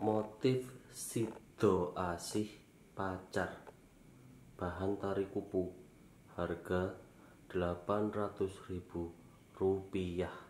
motif sido asih pacar bahan tari kupu harga 800.000 rupiah